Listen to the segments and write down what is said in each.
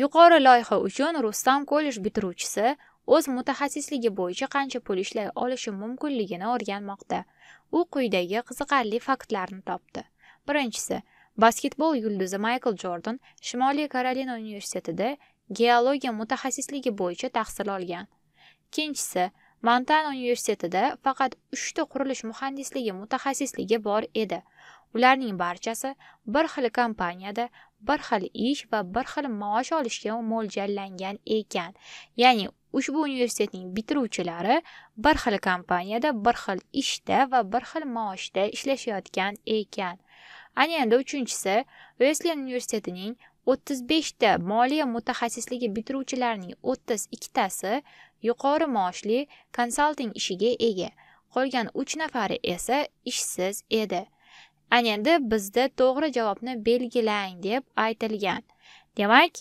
yuqori loyiha uchun rustam kollej bitiruvchisi o'z mutaxassisligi bo'yicha qancha pul ishlay olishi mumkinligini o'rganmoqda u quyidagi qiziqarli faktlarni topdi birinchisi basketbol yulduzi maykl jordan shimoliy karolina universitetida geologiya mutaxassisligi bo'yicha tahsil olgan ikkinchisi montana universitetida faqat uchta qurilish muhandisligi mutaxassisligi bor edi ularning barchasi bir xil kompaniyada bir xil ish va bir xil maosh olishga mo'ljallangan ekan ya'ni ushbu universitetning bitiruvchilari bir xil kompaniyada bir xil ishda va bir xil maoshda ishlashayotgan ekan ana endi uchinchisi veslen universitetining 35 ta moliya mutaxassisligi bitiruvchilarining 32 tasi yuqori maoshli konsalting ishiga ega qolgan 3 nafari esa ishsiz edi ana endi bizda to'g'ri javobni belgilang deb aytilgan demak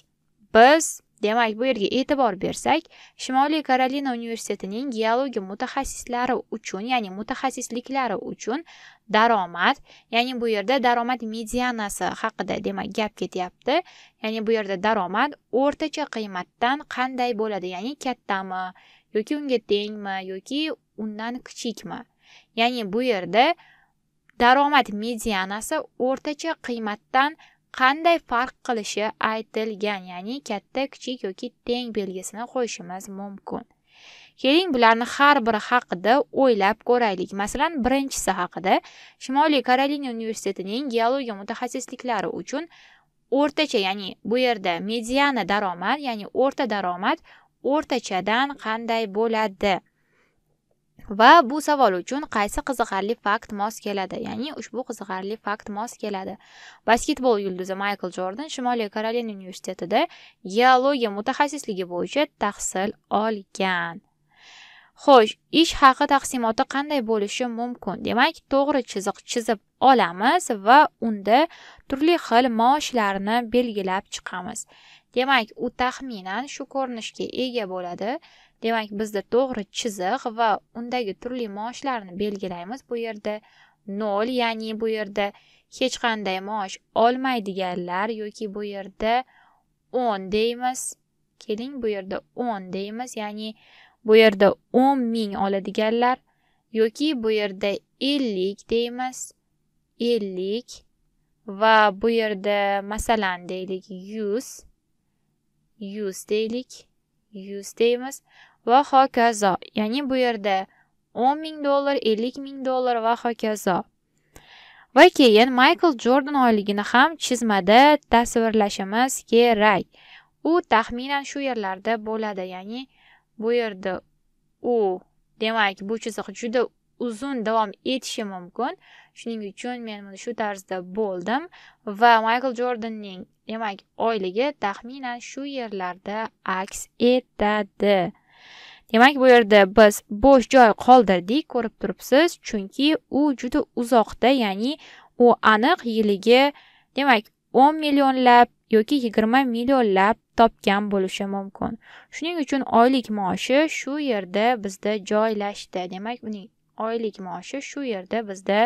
biz demak bu yerga e'tibor bersak shimoliy karolina universitetining geologiya mutaxassislari uchun ya'ni mutaxassisliklari uchun daromad ya'ni bu yerda daromad medianasi haqida demak gap ketyapti ya'ni bu yerda daromad o'rtacha qiymatdan qanday bo'ladi ya'ni kattami yoki unga tengmi yoki undan kichikmi ya'ni bu yerda daromad medianasi o'rtacha qiymatdan qanday farq qilishi aytilgan ya'ni katta kichik yoki teng belgisini qo'yishimiz mumkin keling bularni har biri haqida o'ylab ko'raylik masalan birinchisi haqida shimoliy karolina universitetining geologiya mutaxassisliklari uchun o'rtacha ya'ni bu yerda mediana daromad ya'ni o'rta daromad o'rtachadan qanday bo'ladi va bu savol uchun qaysi qiziqarli fakt mos keladi ya'ni ushbu qiziqarli fakt mos keladi basketbol yulduzi maykl jordan shimoliy karolina universitetida geologiya mutaxassisligi bo'yicha tahsil olgan xo'sh ish haqi taqsimoti qanday bo'lishi mumkin demak to'g'ri chiziq chizib olamiz va unda turli xil maoshlarni belgilab chiqamiz demak u taxminan shu ko'rinishga ega bo'ladi demak bizda to'g'ri chiziq va undagi turli maoshlarni belgilaymiz bu yerda nol ya'ni bu yerda hech qanday maosh olmaydiganlar yoki bu yerda o'n deymiz keling bu yerda o'n deymiz ya'ni bu yerda o'n ming oladiganlar yoki bu yerda ellik deymiz ellik va bu yerda masalan deylik yuz yuz deylik yuz deymiz va hokazo ya'ni bu yerda o'n ming dollar ellik ming dollar va hokazo va keyin maykl jordan oyligini ham chizmada tasvirlashimiz kerak u taxminan shu yerlarda bo'ladi ya'ni bu yerda u demak bu chiziq juda uzun davom etishi mumkin shuning uchun men buni shu tarzda bo'ldim va maykl jordanning demak oyligi taxminan shu yerlarda aks etadi demak bu yerda biz bo'sh joy qoldirdik ko'rib turibsiz chunki u juda uzoqda ya'ni u aniq yiliga demak 10 millionlab yoki 20 millionlab topgan bo'lishi mumkin shuning uchun oylik maoshi shu yerda bizda joylashdi demak uning oylik maoshi shu yerda bizda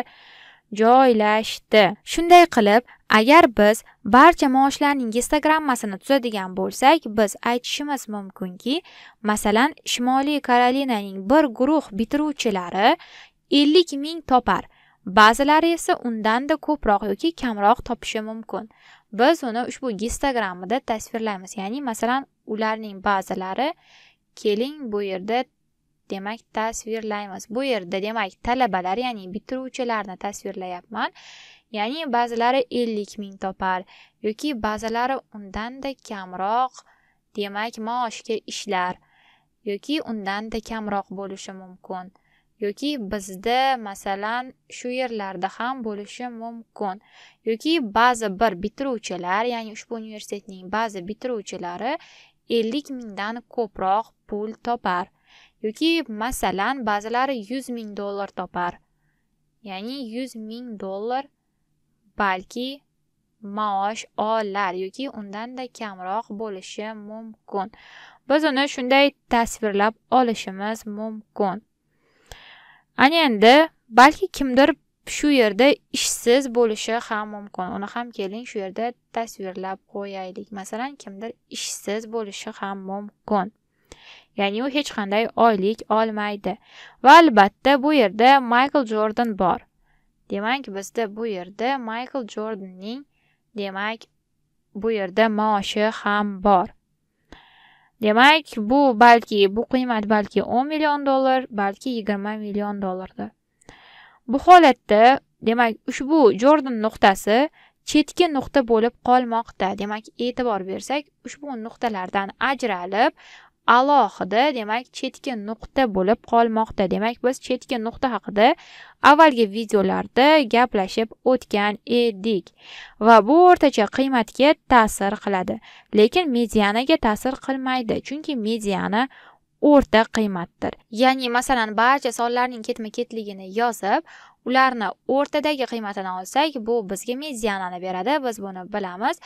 joylashdi shunday qilib agar biz barcha maoshlarning gistogrammasini tuzadigan bo'lsak biz aytishimiz mumkinki masalan shimoliy karolinaning bir guruh bitiruvchilari 50 ming topar ba'zilari esa undanda ko'proq yoki kamroq topishi mumkin biz uni ushbu gistogrammada tasvirlaymiz ya'ni masalan ularning ba'zilari keling bu yerda demak tasvirlaymiz bu yerda demak talabalar ya'ni bitiruvchilarni tasvirlayapman ya'ni ba'zilari ellik ming topar yoki ba'zilari undanda kamroq demak maoshga ishlar yoki undanda kamroq bo'lishi mumkin yoki bizda masalan shu yerlarda ham bo'lishi mumkin yoki ba'zi bir bitiruvchilar ya'ni ushbu universitetning ba'zi bitiruvchilari ellik mingdan ko'proq pul topar yoki masalan ba'zilari yuz ming dollar topar ya'ni yuz ming dollar balki maosh olar yoki undanda kamroq bo'lishi mumkin biz uni shunday tasvirlab olishimiz mumkin ana endi balki kimdir shu yerda ishsiz bo'lishi ham mumkin uni ham keling shu yerda tasvirlab qo'yaylik masalan kimdir ishsiz bo'lishi ham mumkin ya'ni u hech qanday oylik olmaydi va albatta bu yerda maykl jordan bor demak bizda bu yerda maykl jordanning demak bu yerda maoshi ham bor demak bu balki bu qiymat balki 10 million dollar balki 20 million dollardir bu holatda demak ushbu jordan nuqtasi chetki nuqta bo'lib qolmoqda demak e'tibor bersak ushbu nuqtalardan ajralib alohida demak chetki nuqta bo'lib qolmoqda demak biz chetki nuqta haqida avvalgi videolarda gaplashib o'tgan edik va bu o'rtacha qiymatga ta'sir qiladi lekin medianaga ta'sir qilmaydi chunki mediana o'rta qiymatdir ya'ni masalan barcha sonlarning ketma ketligini yozib ularni o'rtadagi qiymatini olsak bu bizga medianani beradi biz buni bilamiz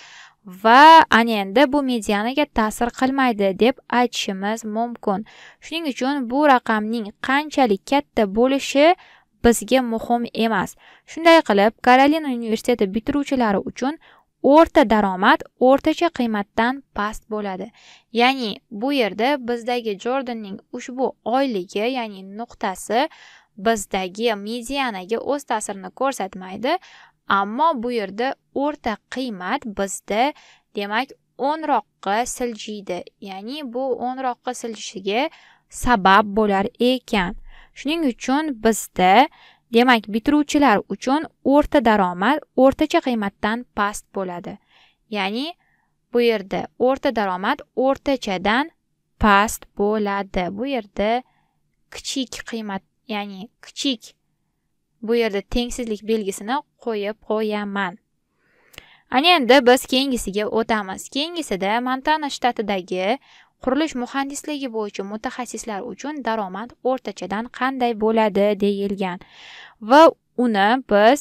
va ana endi bu medianaga ta'sir qilmaydi deb aytishimiz mumkin shuning uchun bu raqamning qanchalik katta bo'lishi bizga muhim emas shunday qilib karolina universiteti bitiruvchilari uchun o'rta daromad o'rtacha qiymatdan past bo'ladi ya'ni bu yerda bizdagi jordanning ushbu oyligi ya'ni nuqtasi bizdagi medianaga o'z ta'sirini ko'rsatmaydi ammo bu yerda o'rta qiymat bizda demak o'nroqqa siljiydi ya'ni bu o'nroqqa siljishiga sabab bo'lar ekan shuning uchun bizda demak bitiruvchilar uchun o'rta daromad o'rtacha qiymatdan past bo'ladi ya'ni bu yerda o'rta daromad o'rtachadan past bo'ladi bu yerda kichik qiymat ya'ni kichik bu yerda tengsizlik belgisini qo'yib qo'yaman ana endi biz keyingisiga o'tamiz keyingisida montana shtatidagi qurilish muhandisligi bo'yicha mutaxassislar uchun daromad o'rtachadan qanday bo'ladi deyilgan va uni biz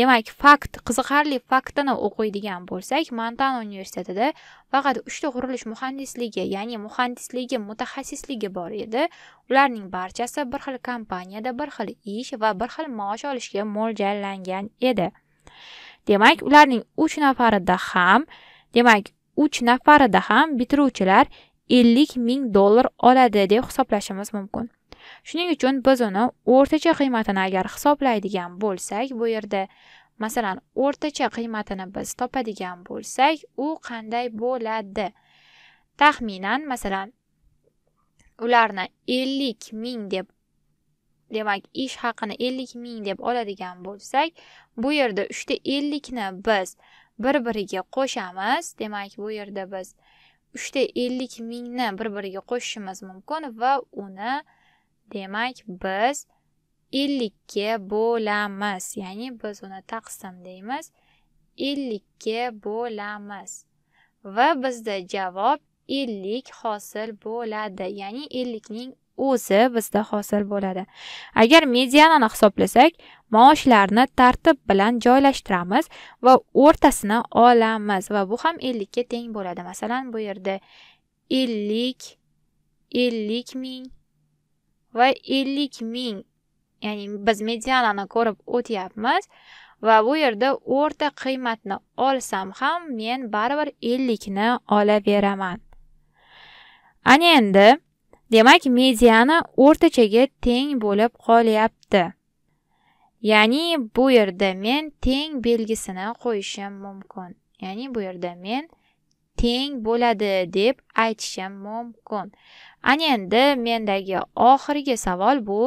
demak fakt qiziqarli faktini o'qiydigan bo'lsak montana universitetida faqat uchta qurilish muhandisligi ya'ni muhandisligi mutaxassisligi bor edi ularning barchasi bir xil kompaniyada bir xil ish va bir xil maosh olishga mo'ljallangan edi demak ularning uch nafarida ham demak uch nafarida ham bitiruvchilar ellik ming dollar oladi deb hisoblashimiz mumkin shuning uchun biz uni o'rtacha qiymatini agar hisoblaydigan bo'lsak bu yerda masalan o'rtacha qiymatini biz topadigan bo'lsak u qanday bo'ladi taxminan masalan ularni ellik ming deb demak ish haqini ellik ming deb oladigan bo'lsak bu yerda uchta ellikni biz bir biriga qo'shamiz demak bu yerda biz uchta ellik mingni bir biriga qo'shishimiz mumkin va uni demak biz ellikka bo'lamiz ya'ni biz uni taqsim deymiz ellikka bo'lamiz va bizda javob ellik hosil bo'ladi ya'ni ellikning o'zi bizda hosil bo'ladi agar medianani hisoblasak maoshlarni tartib bilan joylashtiramiz va o'rtasini olamiz va bu ham ellikka teng bo'ladi masalan bu yerda ellik ellik ming va ellik ming ya'ni biz medianani ko'rib o'tyapmiz va bu yerda o'rta qiymatni olsam ham men baribir ellikni olaveraman ana endi demak mediana o'rtachaga teng bo'lib qolyapti ya'ni bu yerda men teng belgisini qo'yishim mumkin ya'ni bu yerda men teng bo'ladi deb aytishim mumkin ana endi mendagi oxirgi savol bu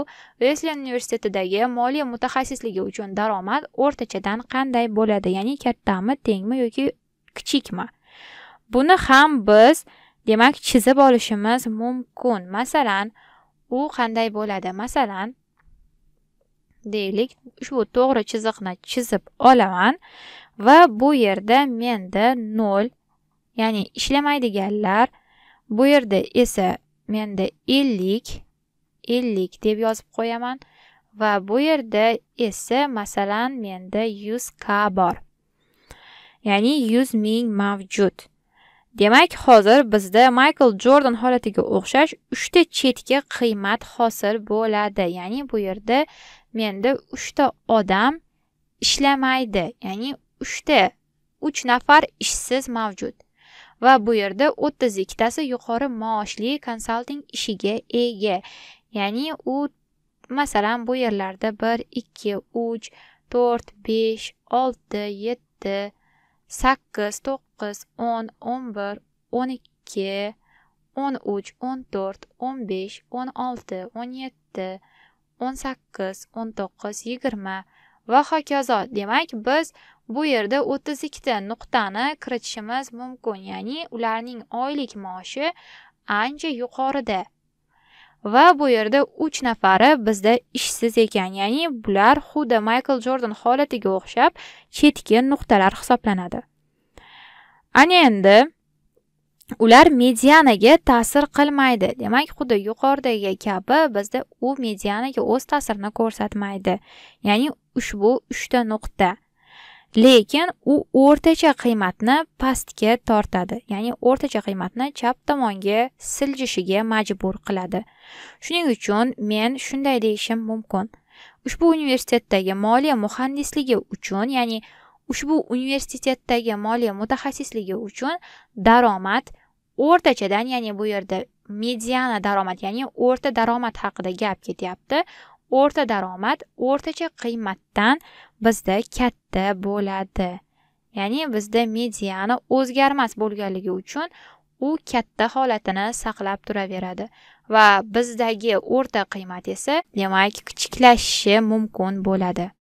Wesleyan universitetidagi moliya mutaxassisligi uchun daromad o'rtachadan qanday bo'ladi ya'ni kattami tengmi yoki kichikmi buni ham biz demak chizib olishimiz mumkin masalan u qanday bo'ladi masalan deylik ushbu to'g'ri chiziqni chizib olaman va bu yerda menda nol ya'ni ishlamaydiganlar bu yerda esa menda ellik ellik deb yozib qo'yaman va bu yerda esa masalan menda yuz k bor ya'ni yuz ming mavjud demak hozir bizda maykl jordan holatiga o'xshash uchta chetga qiymat hosil bo'ladi ya'ni bu yerda menda uchta odam ishlamaydi ya'ni uchta uch nafar ishsiz mavjud va bu yerda o'ttiz ikkitasi yuqori maoshli konsalting ishiga ega ya'ni u masalan bu yerlarda bir ikki uch to'rt besh olti yetti sakkiz to'qqiz o'n o'n bir o'n ikki o'n uch o'n to'rt o'n besh o'n olti o'n yetti o'n sakkiz o'n to'qqiz yigirma va hokazo demak biz bu yerda o'ttiz ikkita nuqtani kiritishimiz mumkin ya'ni ularning oylik maoshi ancha yuqorida va bu yerda 3 nafari bizda ishsiz ekan ya'ni bular xuddi Michael Jordan holatiga o'xshab chetki nuqtalar hisoblanadi ana endi ular medianaga ta'sir qilmaydi demak xuddi yuqoridagi kabi bizda u medianaga o'z ta'sirini ko'rsatmaydi ya'ni ushbu 3 ta nuqta lekin u o'rtacha qiymatni pastga tortadi ya'ni o'rtacha qiymatni chap tomonga siljishiga majbur qiladi shuning uchun men shunday deyishim mumkin ushbu universitetdagi moliya muhandisligi uchun ya'ni ushbu universitetdagi moliya mutaxassisligi uchun daromad o'rtachadan ya'ni bu yerda mediana daromad ya'ni o'rta daromad haqida gap ketyapti o'rta daromad o'rtacha qiymatdan bizda katta bo'ladi ya'ni bizda mediani o'zgarmas bo'lganligi uchun u katta holatini saqlab turaveradi va bizdagi o'rta qiymat esa demak kichiklashishi mumkin bo'ladi